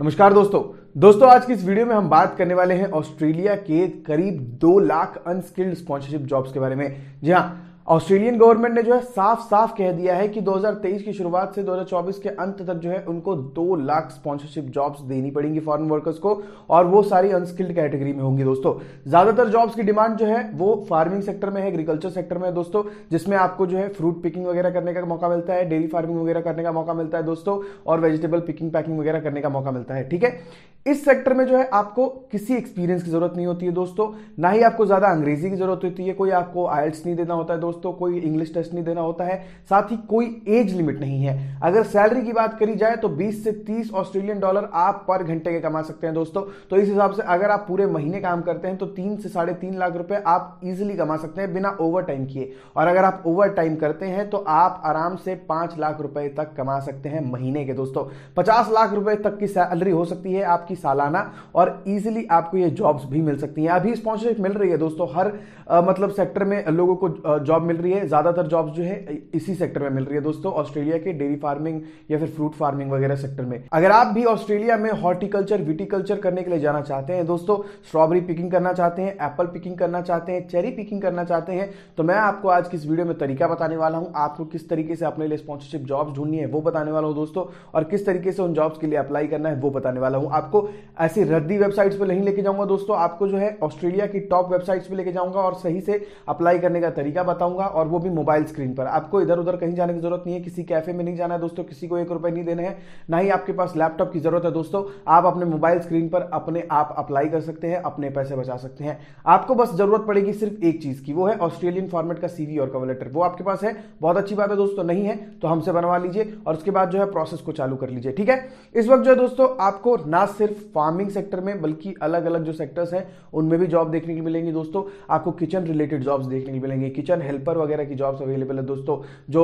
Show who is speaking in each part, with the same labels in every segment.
Speaker 1: नमस्कार दोस्तों दोस्तों आज की इस वीडियो में हम बात करने वाले हैं ऑस्ट्रेलिया के करीब दो लाख अनस्किल्ड स्पॉन्सरशिप जॉब्स के बारे में जी हाँ ऑस्ट्रेलियन गवर्नमेंट ने जो है साफ साफ कह दिया है कि 2023 की शुरुआत से 2024 के अंत तक जो है उनको दो लाख स्पॉन्सरशिप जॉब्स देनी पड़ेंगी फॉरेन वर्कर्स को और वो सारी अनस्किल्ड कैटेगरी में होंगी दोस्तों ज्यादातर जॉब्स की डिमांड जो है वो फार्मिंग सेक्टर में है एग्रीकल्चर सेक्टर में है दोस्तों जिसमें आपको जो है फ्रूट पिकिंग वगैरह करने का मौका मिलता है डेयरी फार्मिंग वगैरह करने का मौका मिलता है दोस्तों और वेजिटेबल पिकिंग पैकिंग वगैरह करने का मौका मिलता है ठीक है इस सेक्टर में जो है आपको किसी एक्सपीरियंस की जरूरत नहीं होती है दोस्तों ना ही आपको ज्यादा अंग्रेजी की जरूरत होती है कोई आपको आयल्स नहीं देना होता है दोस्तों दोस्तों कोई इंग्लिश टेस्ट नहीं देना होता है साथ ही कोई एज लिमिट नहीं है अगर सैलरी की बात करी जाए तो 20 से 30 ऑस्ट्रेलियन डॉलर आप पर घंटे के कमा सकते हैं दोस्तों तो इस हिसाब से अगर आप पूरे महीने काम करते हैं तो तीन से साढ़े तीन लाख रुपए आप इजिली कमा सकते हैं बिना ओवर टाइम किए और अगर आप ओवर टाइम करते हैं तो आप आराम से पांच लाख रुपए तक कमा सकते हैं महीने के दोस्तों पचास लाख रुपए तक की सैलरी हो सकती है आपकी सालाना और इजिली आपको ये जॉब्स भी मिल सकती है अभी स्पॉन्सरशिप मिल रही है दोस्तों हर आ, मतलब सेक्टर में लोगों को जॉब मिल रही है ज़्यादातर जॉब जो है इसी सेक्टर में मिल रही है दोस्तों ऑस्ट्रेलिया के डेयरी फार्मिंग या फिर फ्रूट फार्मिंग वगैरह सेक्टर में अगर आप भी ऑस्ट्रेलिया में हॉर्टिकल्चर विटिकल्चर करने के लिए जाना चाहते हैं दोस्तों स्ट्रॉबेरी पिकिंग करना चाहते हैं एप्पल पिकिंग करना चाहते हैं चेरी पिकिंग करना चाहते हैं तो मैं आपको आज किस वीडियो में तरीका बताने वाला हूँ आपको किस तरीके से अपने लिए स्पॉन्सरशिप जॉब ढूंढनी है वो बताने वाला हूँ दोस्तों और किस तरीके से उन जॉब्स के लिए अप्लाई करना है वो बताने वाला हूँ आपको ऐसी रद्दी वेबसाइट्स पर नहीं लेके जाऊंगा दोस्तों आपको जो है ऑस्ट्रेलिया की टॉप वेबसाइट्स पर लेके जाऊंगा और सही से अप्लाई करने का तरीका बताऊंगा जाऊंगा और वो भी मोबाइल स्क्रीन पर आपको इधर उधर कहीं जाने की जरूरत नहीं है किसी कैफे में नहीं जाना है दोस्तों किसी को एक रुपए नहीं देने हैं ना ही आपके पास लैपटॉप की जरूरत है दोस्तों आप अपने मोबाइल स्क्रीन पर अपने आप अप्लाई कर सकते हैं अपने पैसे बचा सकते हैं आपको बस जरूरत पड़ेगी सिर्फ एक चीज की वो है ऑस्ट्रेलियन फॉर्मेट का सीवी और कवर लेटर वो आपके पास है बहुत अच्छी बात है दोस्तों नहीं है तो हमसे बनवा लीजिए और उसके बाद जो है प्रोसेस को चालू कर लीजिए ठीक है इस वक्त जो है दोस्तों आपको ना सिर्फ फार्मिंग सेक्टर में बल्कि अलग अलग जो सेक्टर्स हैं उनमें भी जॉब देखने की मिलेंगी दोस्तों आपको किचन रिलेटेड जॉब्स देखने की मिलेंगी किचन हेल्प हेल्पर वगैरह की जॉब्स अवेलेबल है दोस्तों जो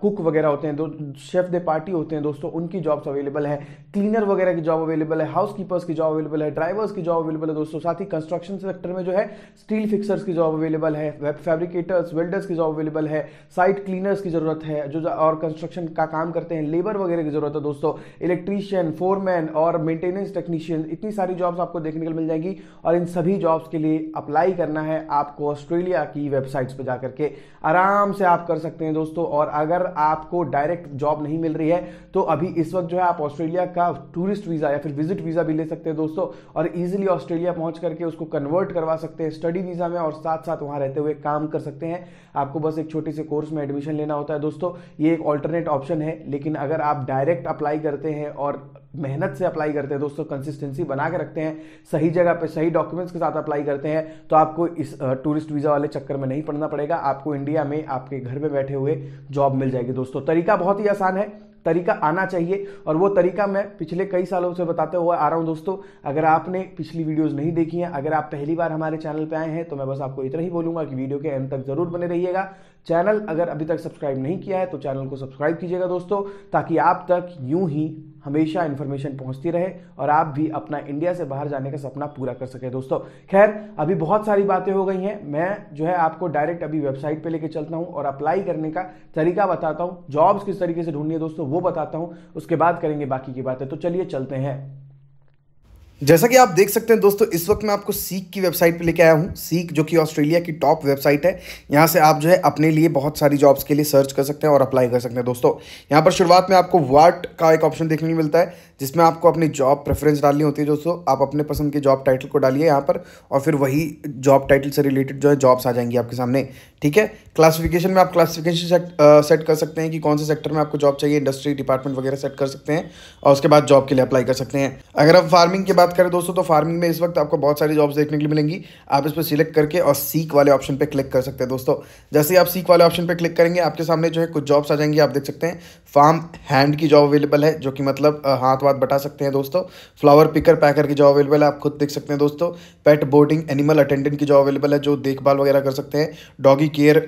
Speaker 1: कुक वगैरह होते हैं शेफ दे पार्टी होते हैं दोस्तों उनकी जॉब्स अवेलेबल है क्लीनर वगैरह की जॉब अवेलेबल है हाउस कीपर्स की जॉब अवेलेबल है ड्राइवर्स की जॉब अवेलेबल है दोस्तों साथ ही कंस्ट्रक्शन सेक्टर में जो है स्टील फिक्सर्स की जॉब अवेलेबल है वेब फैब्रिकेटर्स वेल्डर्स की जॉब अवेलेबल है साइट क्लीनर्स की जरूरत है जो और कंस्ट्रक्शन का काम करते हैं लेबर वगैरह की जरूरत है दोस्तों इलेक्ट्रीशियन फोरमैन और मेंटेनेंस टेक्नीशियन इतनी सारी जॉब्स आपको देखने को मिल जाएंगी और इन सभी जॉब्स के लिए अप्लाई करना है आपको ऑस्ट्रेलिया की वेबसाइट्स पर जाकर के आराम से आप कर सकते हैं दोस्तों और अगर आपको डायरेक्ट जॉब नहीं मिल रही है तो अभी इस वक्त जो है आप ऑस्ट्रेलिया का टूरिस्ट वीज़ा या फिर विजिट वीज़ा भी ले सकते हैं दोस्तों और इजिली ऑस्ट्रेलिया पहुंच करके उसको कन्वर्ट करवा सकते हैं स्टडी वीज़ा में और साथ साथ वहां रहते हुए काम कर सकते हैं आपको बस एक छोटे से कोर्स में एडमिशन लेना होता है दोस्तों ये एक ऑल्टरनेट ऑप्शन है लेकिन अगर आप डायरेक्ट अप्लाई करते हैं और मेहनत से अप्लाई करते हैं दोस्तों कंसिस्टेंसी बना के रखते हैं सही जगह पे सही डॉक्यूमेंट्स के साथ अप्लाई करते हैं तो आपको इस टूरिस्ट वीज़ा वाले चक्कर में नहीं पड़ना पड़ेगा आपको इंडिया में आपके घर में बैठे हुए जॉब मिल जाएगी दोस्तों तरीका बहुत ही आसान है तरीका आना चाहिए और वो तरीका मैं पिछले कई सालों से बताते हुए आ रहा हूं दोस्तों अगर आपने पिछली वीडियोस नहीं देखी हैं अगर आप पहली बार हमारे चैनल पे आए हैं तो मैं बस आपको इतना ही बोलूंगा कि वीडियो के एंड तक जरूर बने रहिएगा चैनल अगर अभी तक सब्सक्राइब नहीं किया है तो चैनल को सब्सक्राइब कीजिएगा दोस्तों ताकि आप तक यूं ही हमेशा इन्फॉर्मेशन पहुंचती रहे और आप भी अपना इंडिया से बाहर जाने का सपना पूरा कर सके दोस्तों खैर अभी बहुत सारी बातें हो गई हैं मैं जो है आपको डायरेक्ट अभी वेबसाइट पे लेके चलता हूं और अप्लाई करने का तरीका बताता हूं जॉब्स किस तरीके से ढूंढनी है दोस्तों वो बताता हूं उसके बाद करेंगे बाकी की बातें तो चलिए चलते हैं जैसा कि आप देख सकते हैं दोस्तों इस वक्त मैं आपको सीख की वेबसाइट पे लेके आया हूँ सीख जो कि ऑस्ट्रेलिया की टॉप वेबसाइट है यहाँ से आप जो है अपने लिए बहुत सारी जॉब्स के लिए सर्च कर सकते हैं और अप्लाई कर सकते हैं दोस्तों यहाँ पर शुरुआत में आपको वाट का एक ऑप्शन देखने को मिलता है जिसमें आपको अपनी जॉब प्रेफरेंस डालनी होती है दोस्तों आप अपने पसंद के जॉब टाइटल को डालिए यहाँ पर और फिर वही जॉब टाइटल से रिलेटेड जो है जॉब्स आ जाएंगी आपके सामने ठीक है क्लासिफिकेशन में आप क्लासिफिकेशन सेट सेट कर सकते हैं कि कौन से सेक्टर में आपको जॉब चाहिए इंडस्ट्री डिपार्टमेंट वगैरह सेट कर सकते हैं और उसके बाद जॉब के लिए अप्लाई कर सकते हैं अगर आप फार्मिंग की बात करें दोस्तों तो फार्मिंग में इस वक्त आपको बहुत सारी जॉब्स देखने के लिए मिलेंगी आप इस पर सिलेक्ट करके और सीख वाले ऑप्शन पर क्लिक कर सकते हैं दोस्तों जैसे आप सीख वाले ऑप्शन पर क्लिक करेंगे आपके सामने जो है कुछ जॉब्स आ जाएंगे आप देख सकते हैं फार्म हैंड की जॉब अवेलेबल है जो कि मतलब हाथ बाद बटा सकते हैं दोस्तों फ्लावर पिकर पैकर की जॉब अवेलेबल है आप खुद देख सकते हैं दोस्तों पेट बोर्डिंग एनिमल अटेंडेंट की जॉब अवेलेबल है जो देखभाल वगैरह कर सकते हैं डॉगी केयर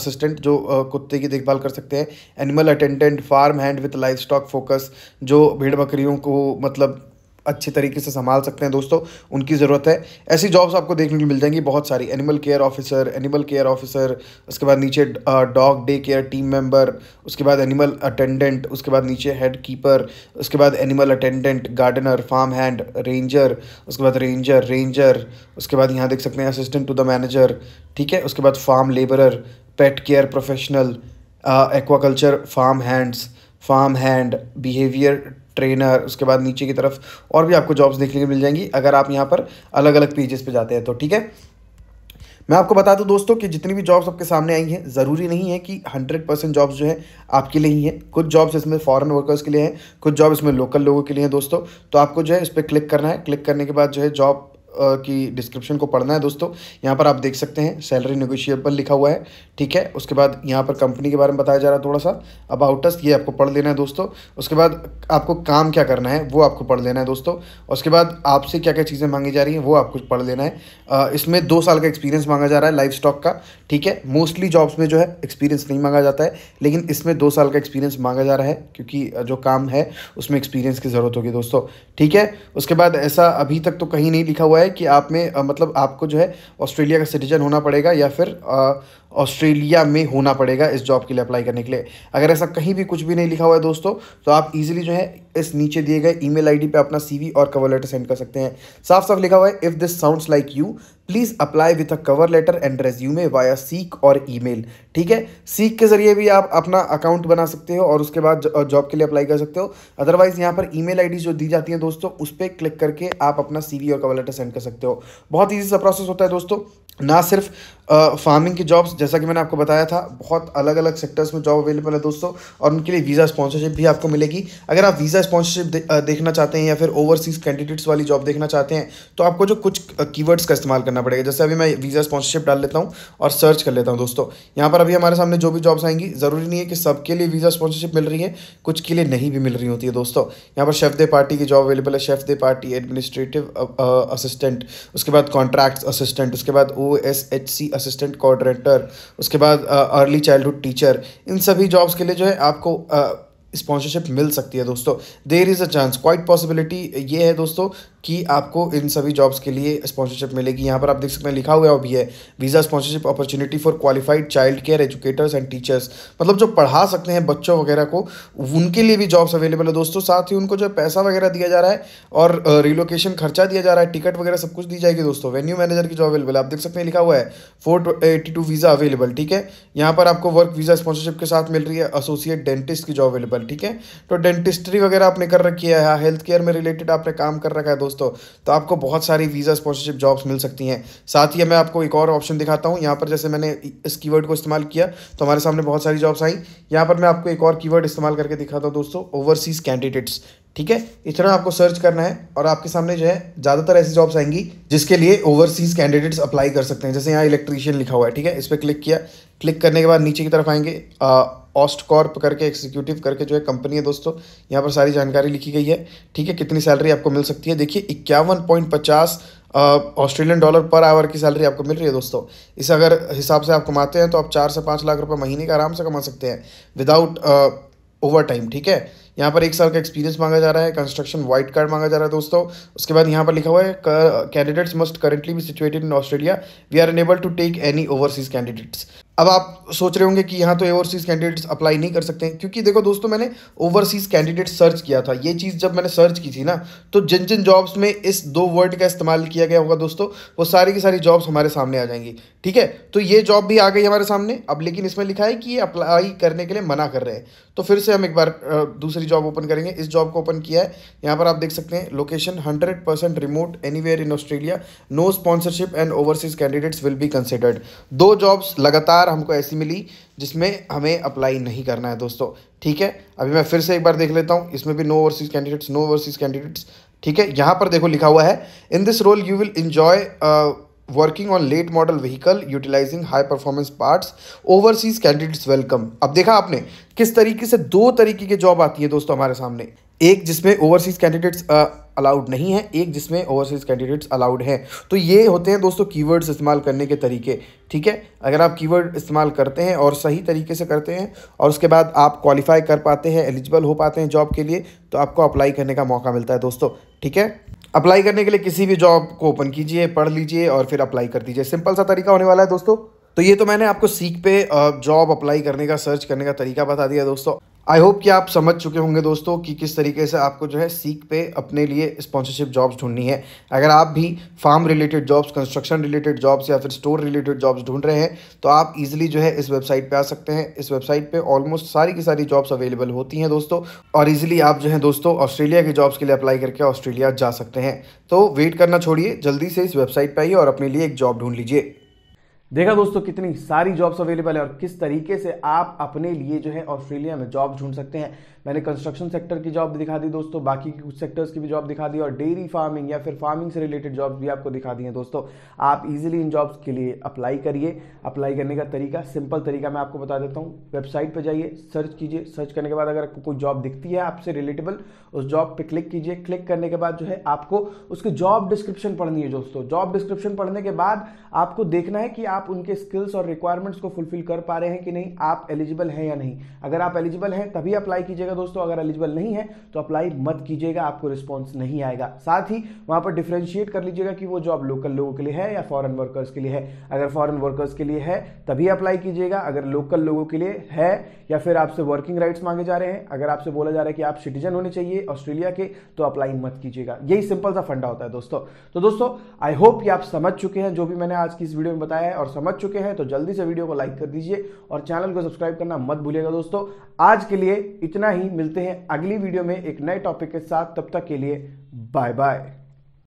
Speaker 1: असिस्टेंट जो कुत्ते की देखभाल कर सकते हैं animal attendant farm hand with livestock focus जो भीड़ बकरियों को मतलब अच्छे तरीके से संभाल सकते हैं दोस्तों उनकी ज़रूरत है ऐसी जॉब्स आपको देखने को मिल जाएंगी बहुत सारी animal care officer animal care officer उसके बाद नीचे dog day care team member उसके बाद एनिमल अटेंडेंट उसके बाद नीचे हेड कीपर उसके बाद animal attendant gardener farm hand ranger उसके बाद रेंजर रेंजर उसके बाद यहाँ देख सकते हैं असिस्टेंट टू द मैनेजर ठीक है उसके बाद farm labourer pet care professional aquaculture farm hands farm hand behaviour trainer उसके बाद नीचे की तरफ और भी आपको जॉब्स देखने को मिल जाएंगी अगर आप यहाँ पर अलग अलग पेजेस पे जाते हैं तो ठीक है मैं आपको बता दूं दोस्तों कि जितनी भी जॉब्स आपके सामने आई हैं ज़रूरी नहीं है कि 100 परसेंट जॉब्स जो है आपके लिए ही हैं कुछ जॉब्स इसमें फॉरेन वर्कर्स के लिए हैं कुछ जॉब इसमें लोकल लोगों के लिए हैं दोस्तों तो आपको जो है इस पर क्लिक करना है क्लिक करने के बाद जो है जॉब की डिस्क्रिप्शन को पढ़ना है दोस्तों यहाँ पर आप देख सकते हैं सैलरी नेगोशिएबल लिखा हुआ है ठीक है उसके बाद यहाँ पर कंपनी के बारे में बताया जा रहा है थोड़ा सा अबाउटस ये आपको पढ़ लेना है दोस्तों उसके बाद आपको काम क्या करना है वो आपको पढ़ लेना है दोस्तों उसके बाद आपसे क्या क्या चीज़ें मांगी जा रही हैं वो आपको पढ़ लेना है इसमें दो साल का एक्सपीरियंस मांगा जा रहा है लाइफ स्टॉक का ठीक है मोस्टली जॉब्स में जो है एक्सपीरियंस नहीं मांगा जाता है लेकिन इसमें दो साल का एक्सपीरियंस मांगा जा रहा है क्योंकि जो काम है उसमें एक्सपीरियंस की ज़रूरत होगी दोस्तों ठीक है उसके बाद ऐसा अभी तक तो कहीं नहीं लिखा हुआ है कि आप में मतलब आपको जो है ऑस्ट्रेलिया का सिटीजन होना पड़ेगा या फिर ऑस्ट्रेलिया में होना पड़ेगा इस जॉब के लिए अप्लाई करने के लिए अगर ऐसा कहीं भी कुछ भी नहीं लिखा हुआ है दोस्तों तो आप इजीली जो है इस नीचे दिए गए ईमेल आईडी पे अपना सीवी और कवर लेटर सेंड कर सकते हैं साफ साफ लिखा हुआ है if this sounds like you please apply with a cover letter and resume via Seek और ईमेल ठीक है सीक के ज़रिए भी आप अपना अकाउंट बना सकते हो और उसके बाद जॉब के लिए अप्लाई कर सकते हो अदरवाइज़ यहाँ पर ईमेल आईडी जो दी जाती है दोस्तों उस पर क्लिक करके आप अपना सीवी और कवर लेटर सेंड कर सकते हो बहुत ईजी सा प्रोसेस होता है दोस्तों ना सिर्फ फार्मिंग की जॉब्स जैसा कि मैंने आपको बताया था बहुत अलग अलग सेक्टर्स में जॉब अवेलेबल है दोस्तों और उनके लिए वीज़ा स्पॉन्सरशिप भी आपको मिलेगी अगर आप वीज़ा स्पॉन्सरशिप दे, देखना चाहते हैं या फिर ओवरसीज कैंडिडेट्स वाली जॉब देखना चाहते हैं तो आपको जो कुछ कीवर्ड्स का इस्तेमाल करना पड़ेगा जैसे अभी मैं वीज़ा स्पॉन्सरशिप डाल लेता हूँ और सर्च कर लेता हूँ दोस्तों यहाँ पर अभी हमारे सामने जो भी जॉब्स आएंगी ज़रूरी नहीं है कि सबके लिए वीज़ा स्पॉन्सरशिप मिल रही है कुछ के लिए नहीं भी मिल रही होती है दोस्तों यहाँ पर शेफ दे पार्टी की जॉब अवेलेबल है chef de partie administrative assistant उसके बाद कॉन्ट्रैक्ट असिस्टेंट उसके बाद O S H C assistant coordinator उसके बाद अर्ली चाइल्डहुड टीचर इन सभी जॉब्स के लिए जो है आपको स्पॉन्सरशिप मिल सकती है दोस्तों there is a chance quite possibility ये है दोस्तों कि आपको इन सभी जॉब्स के लिए स्पॉन्सरशिप मिलेगी यहाँ पर आप देख सकते हैं लिखा हुआ भी है visa sponsorship opportunity for qualified child care educators and teachers मतलब जो पढ़ा सकते हैं बच्चों वगैरह को उनके लिए भी जॉब्स अवेलेबल है दोस्तों साथ ही उनको जो पैसा वगैरह दिया जा रहा है और रिलोकेशन खर्चा दिया जा रहा है टिकट वगैरह सब कुछ दी जाएगी दोस्तों वेन्यू मैनेजर की जॉब अवेलेबल आप देख सकते हैं लिखा हुआ है four eighty two visa available ठीक है यहाँ पर आपको वर्क वीज़ा स्पॉन्सरशिप के साथ मिल रही है एसोसिएट डेंटिस्ट की जॉब अवेलेबल ठीक है तो डेंटिस्ट्री वगैरह आपने कर रखी है हेल्थ केयर में रिलेटेड आपने काम कर रखा है दोस्तों दोस्तों तो आपको बहुत सारी वीज़ा स्पॉन्सरशिप जॉब्स मिल सकती हैं साथ ही मैं आपको एक और ऑप्शन दिखाता हूँ यहाँ पर जैसे मैंने इस कीवर्ड को इस्तेमाल किया तो हमारे सामने बहुत सारी जॉब्स आई यहाँ पर मैं आपको एक और कीवर्ड इस्तेमाल करके दिखाता हूँ दोस्तों ओवरसीज़ कैंडिडेट्स ठीक है इस तरह आपको सर्च करना है और आपके सामने जो है ज़्यादातर ऐसी जॉब्स आएंगी जिसके लिए ओवरसीज़ कैंडिडेट्स अप्लाई कर सकते हैं जैसे यहाँ इलेक्ट्रीशियन लिखा हुआ है ठीक है इस पर क्लिक किया क्लिक करने के बाद नीचे की तरफ आएंगे ऑस्ट कॉर्प करके एक्सिक्यूटिव करके जो है कंपनी है दोस्तों यहाँ पर सारी जानकारी लिखी गई है ठीक है कितनी सैलरी आपको मिल सकती है देखिए इक्यावन पॉइंट पचास ऑस्ट्रेलियन डॉलर पर आवर की सैलरी आपको मिल रही है दोस्तों इस अगर हिसाब से आप कमाते हैं तो आप चार से पाँच लाख रुपये महीने का आराम से कमा सकते हैं विदाउट ओवर टाइम ठीक है यहाँ पर एक साल का एक्सपीरियंस मांगा जा रहा है कंस्ट्रक्शन वाइट कार्ड मांगा जा रहा है दोस्तों उसके बाद यहाँ पर लिखा हुआ है candidates must currently be situated in Australia we are unable to take any overseas candidates अब आप सोच रहे होंगे कि यहाँ तो ओवरसीज़ कैंडिडेट्स अप्लाई नहीं कर सकते हैं क्योंकि देखो दोस्तों मैंने ओवरसीज़ कैंडिडेट सर्च किया था ये चीज़ जब मैंने सर्च की थी ना तो जिन जिन जॉब्स में इस दो वर्ड का इस्तेमाल किया गया होगा दोस्तों वो सारी की सारी जॉब्स हमारे सामने आ जाएंगी ठीक है तो ये जॉब भी आ गई हमारे सामने अब लेकिन इसमें लिखा है कि ये अप्लाई करने के लिए मना कर रहे हैं तो फिर से हम एक बार दूसरी जॉब ओपन करेंगे इस जॉब को ओपन किया है यहाँ पर आप देख सकते हैं location hundred percent remote any in Australia no sponsorship and overseas candidates will be considered दो जॉब्स लगातार कार हमको ऐसी मिली जिसमें हमें अप्लाई नहीं करना है दोस्तों ठीक है अभी मैं फिर से एक बार देख लेता हूँ इसमें भी no overseas candidates no overseas candidates ठीक है यहाँ पर देखो लिखा हुआ है in this role you will enjoy working on late model vehicle utilising high performance parts overseas candidates welcome अब देखा आपने किस तरीके से दो तरीके की जॉब आती है दोस्तों हमारे सामने एक जिसमें ओवरसीज कैंडिडेट्स अलाउड नहीं है एक जिसमें ओवरसीज कैंडिडेट्स अलाउड हैं तो ये होते हैं दोस्तों कीवर्ड्स इस्तेमाल करने के तरीके ठीक है अगर आप कीवर्ड इस्तेमाल करते हैं और सही तरीके से करते हैं और उसके बाद आप क्वालिफाई कर पाते हैं एलिजिबल हो पाते हैं जॉब के लिए तो आपको अप्लाई करने का मौका मिलता है दोस्तों ठीक है अप्लाई करने के लिए किसी भी जॉब को ओपन कीजिए पढ़ लीजिए और फिर अप्लाई कर दीजिए सिंपल सा तरीका होने वाला है दोस्तों तो ये तो मैंने आपको सीख पे जॉब अप्लाई करने का सर्च करने का तरीका बता दिया दोस्तों आई होप कि आप समझ चुके होंगे दोस्तों कि किस तरीके से आपको जो है सीख पे अपने लिए स्पॉन्सरशिप जॉब्स ढूंढनी है अगर आप भी farm related jobs construction related jobs या फिर स्टोर रिलेटेड जॉब्स ढूंढ रहे हैं तो आप इजीली जो है इस वेबसाइट पे आ सकते हैं इस वेबसाइट पे ऑलमोस्ट सारी की सारी जॉब्स अवेलेबल होती हैं दोस्तों और ईजिली आप जो है दोस्तों ऑस्ट्रेलिया की जॉब्स के लिए अप्लाई करके ऑस्ट्रेलिया जा सकते हैं तो वेट करना छोड़िए जल्दी से इस वेबसाइट पर आइए और अपने लिए एक जॉब ढूंढ लीजिए देखा दोस्तों कितनी सारी जॉब्स अवेलेबल है और किस तरीके से आप अपने लिए जो है ऑस्ट्रेलिया में जॉब ढूंढ सकते हैं मैंने कंस्ट्रक्शन सेक्टर की जॉब दिखा दी दोस्तों बाकी कुछ सेक्टर्स की भी जॉब दिखा दी और डेयरी फार्मिंग या फिर फार्मिंग से रिलेटेड जॉब्स भी आपको दिखा दी हैं दोस्तों आप इजिली इन जॉब्स के लिए अप्लाई करिए अप्लाई करने का तरीका सिंपल तरीका मैं आपको बता देता हूँ वेबसाइट पर जाइए सर्च कीजिए सर्च करने के बाद अगर आपको कोई जॉब दिखती है आपसे रिलेटेबल उस जॉब पर क्लिक कीजिए क्लिक करने के बाद जो है आपको उसकी जॉब डिस्क्रिप्शन पढ़नी है दोस्तों जॉब डिस्क्रिप्शन पढ़ने के बाद आपको देखना है कि आप आप उनके स्किल्स और रिक्वायरमेंट्स को फुलफिल कर पा रहे हैं कि नहीं आप एलिजिबल हैं या नहीं अगर आप एलिजिबल हैं तभी अप्लाई कीजिएगा दोस्तों अगर एलिजिबल नहीं है तो अप्लाई मत कीजिएगा आपको रिस्पॉन्स नहीं आएगा साथ ही वहाँ पर डिफ्रेंशिएट कर लीजिएगा कि वो जॉब लोकल लोगों के लिए है या फॉरन वर्कर्स के लिए है अगर फॉरन वर्कर्स के लिए है तभी अप्लाई कीजिएगा अगर लोकल लोगों के लिए है या फिर आपसे वर्किंग राइट्स मांगे जा रहे हैं अगर आपसे बोला जा रहा है कि आप सिटीजन होने चाहिए ऑस्ट्रेलिया के तो अप्लाई मत कीजिएगा यही सिंपल सा फंडा होता है दोस्तों तो दोस्तों आई होप कि आप समझ चुके हैं जो भी मैंने आज की इस वीडियो में बताया है और समझ चुके हैं तो जल्दी से वीडियो को लाइक कर दीजिए और चैनल को सब्सक्राइब करना मत भूलिएगा दोस्तों आज के लिए इतना ही मिलते हैं अगली वीडियो में एक नए टॉपिक के साथ तब तक के लिए बाय बाय